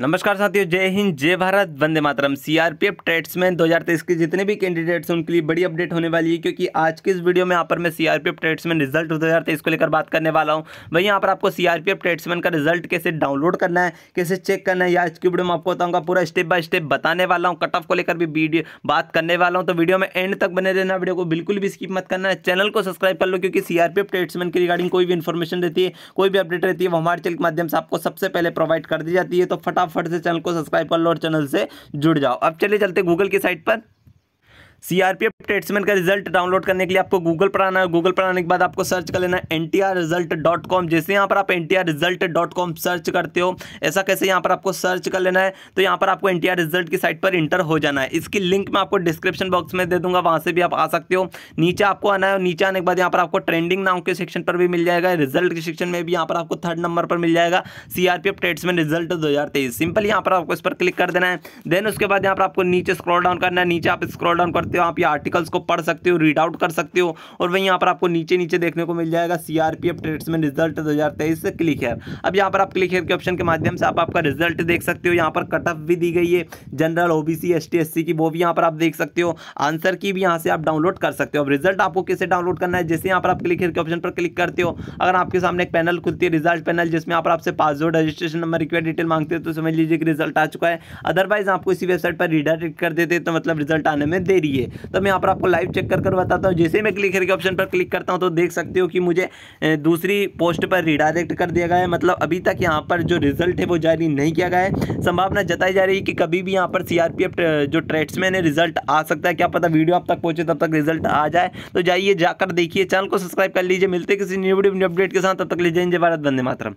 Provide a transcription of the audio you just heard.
नमस्कार साथियों जय हिंद जय भारत वंदे मातरम सीआरपीएफ ट्रेड्समैन 2023 के जितने भी कैंडिडेट्स हैं उनके लिए बड़ी अपडेट होने वाली है क्योंकि आज के इस वीडियो में यहाँ पर मैं सीआरपीएफ ट्रेड्समैन रिजल्ट 2023 को लेकर बात करने वाला हूँ वहीं यहाँ पर आपको सीआरपीएफ ट्रेड्समैन का रिजल्ट कैसे डाउनलोड करना है कैसे चेक करना है आज की वीडियो में आपको बताऊँगा पूरा स्टेप बाय स्टेप बताने वाला हूँ कट ऑफ को लेकर भी वीडियो बात करने वाला हूँ तो वीडियो में एंड तक बने रहना वीडियो को बिल्कुल भी स्किप मत करना है चैनल को सब्सक्राइब कर लो क्योंकि सीआरपीएफ ट्रेड्समैन की रिगार्डिंग कोई भी इन्फॉर्मेशन रहती है कोई भी अपडेट रहती है वो हमारे चैनल के माध्यम से आपको सबसे पहले प्रोवाइड कर दी जाती है तो फटाफट फटाफट से चैनल को सब्सक्राइब कर लो और चैनल से जुड़ जाओ अब चलिए चलते गूगल की साइट पर सीआरपीएफ ट्रेड्समैन का रिजल्ट डाउनलोड करने के लिए आपको गूगल पर आना है गूगल पर आने के बाद आपको सर्च कर लेना है एन रिजल्ट डॉट कॉम जैसे यहाँ पर आप N result dot com search करते हो ऐसा कैसे यहाँ पर आपको सर्च कर लेना है तो यहाँ पर आपको एन रिजल्ट की साइट पर इंटर हो जाना है इसकी लिंक मैं आपको डिस्क्रिप्शन बॉक्स में दे दूंगा वहाँ से भी आप आ सकते हो नीचे आपको आना है नीचे आने के बाद यहाँ पर आपको ट्रेंडिंग नाउ के सेक्शन पर भी मिल जाएगा रिजल्ट के सेक्शन में भी यहाँ पर आपको थर्ड नंबर पर मिल जाएगा सीआरपीएफ ट्रेड्समैन रिजल्ट दो सिंपल यहाँ पर आपको इस पर क्लिक कर देना है देन उसके बाद यहाँ पर आपको नीचे स्क्रॉल डाउन करना है नीचे आप स्क्रॉल डाउन करते सकते हो आप ये आर्टिकल्स को पढ़ सकते हो रीड आउट कर सकते हो और वहीं यहाँ पर आपको नीचे नीचे देखने को मिल जाएगा C R P F tradesman result दो हज़ार तेईस क्लिक हेयर अब यहाँ पर आप क्लिक हेयर के ऑप्शन के माध्यम से आप आपका रिजल्ट देख सकते हो यहाँ पर कट ऑफ भी दी गई है general O B C S T S C की वो भी यहाँ पर आप देख सकते हो आंसर की भी यहाँ से आप डाउनलोड कर सकते हो अब रिजल्ट आपको कैसे डाउनलोड करना है जैसे यहाँ पर आप क्लिक हेयर के ऑप्शन पर क्लिक करते हो अगर आपके सामने एक पैनल खुलती है रिजल्ट पैनल जिसमें यहाँ पर आपसे password registration number require detail मांगते हो तो समझ लीजिए कि रिजल्ट आ चुका है अदरवाइज आपको इसी वेबसाइट पर रिडायरेक्ट कर देते तो मतलब रिजल्ट आने में देरी है चाहिए तो मैं यहाँ पर आपको लाइव चेक कर कर बताता हूँ जैसे मैं क्लिक करके ऑप्शन पर क्लिक करता हूँ तो देख सकते हो कि मुझे दूसरी पोस्ट पर रिडायरेक्ट कर दिया गया है मतलब अभी तक यहाँ पर जो रिजल्ट है वो जारी नहीं किया गया है संभावना जताई जा रही है कि कभी भी यहाँ पर सीआरपीएफ जो ट्रेड्समैन है रिजल्ट आ सकता है क्या पता वीडियो आप तक पहुँचे तब तक रिजल्ट आ जाए तो जाइए जाकर देखिए चैनल को सब्सक्राइब कर लीजिए मिलते किसी न्यू अपडेट के साथ तब तक लीजिए भारत बंदे मातरम